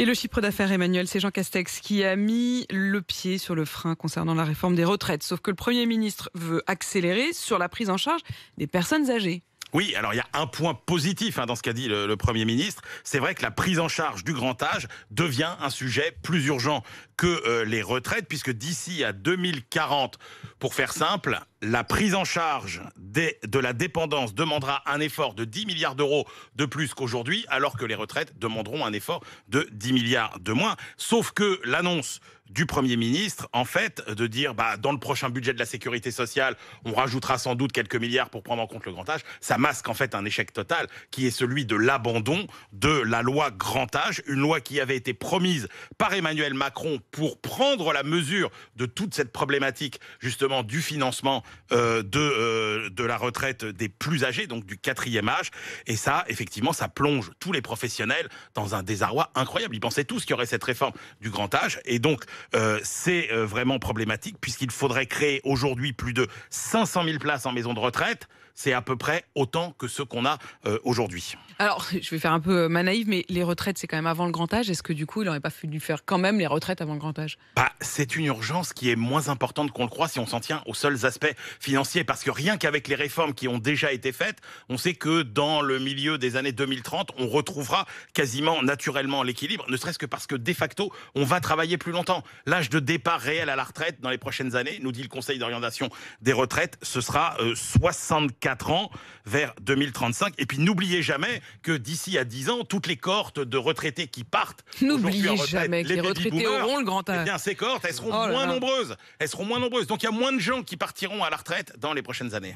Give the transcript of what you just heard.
Et le chiffre d'affaires, Emmanuel, c'est Jean Castex qui a mis le pied sur le frein concernant la réforme des retraites. Sauf que le Premier ministre veut accélérer sur la prise en charge des personnes âgées. Oui, alors il y a un point positif hein, dans ce qu'a dit le, Premier ministre. C'est vrai que la prise en charge du grand âge devient un sujet plus urgent que euh, les retraites, puisque d'ici à 2040, pour faire simple, la prise en charge de la dépendance demandera un effort de 10 milliards d'euros de plus qu'aujourd'hui, alors que les retraites demanderont un effort de 10 milliards de moins. Sauf que l'annonce du Premier ministre, en fait, de dire bah, dans le prochain budget de la sécurité sociale, on rajoutera sans doute quelques milliards pour prendre en compte le grand âge, ça masque en fait un échec total qui est celui de l'abandon de la loi grand âge, une loi qui avait été promise par Emmanuel Macron pour prendre la mesure de toute cette problématique justement du financement euh, euh, de, la retraite des plus âgés, donc du quatrième âge. Et ça, effectivement, ça plonge tous les professionnels dans un désarroi incroyable. Ils pensaient tous qu'il y aurait cette réforme du grand âge. Et donc, euh, c'est vraiment problématique puisqu'il faudrait créer aujourd'hui plus de 500 000 places en maison de retraite c'est à peu près autant que ce qu'on a euh, aujourd'hui. Alors, je vais faire un peu euh, ma naïve, mais les retraites, c'est quand même avant le grand âge. Est-ce que du coup, il n'aurait pas fallu faire quand même les retraites avant le grand âge bah, C'est une urgence qui est moins importante qu'on le croit si on s'en tient aux seuls aspects financiers, parce que rien qu'avec les réformes qui ont déjà été faites, on sait que dans le milieu des années 2030, on retrouvera quasiment naturellement l'équilibre, ne serait-ce que parce que de facto, on va travailler plus longtemps. L'âge de départ réel à la retraite dans les prochaines années, nous dit le Conseil d'orientation des retraites, ce sera 64 euh, ans vers 2035. Et puis n'oubliez jamais que d'ici à 10 ans, toutes les cohortes de retraités qui partent, n'oubliez jamais que les, retraités auront le grand âge. Eh bien, ces cohortes, elles seront oh moins nombreuses. Elles seront moins nombreuses. Donc il y a moins de gens qui partiront à la retraite dans les prochaines années.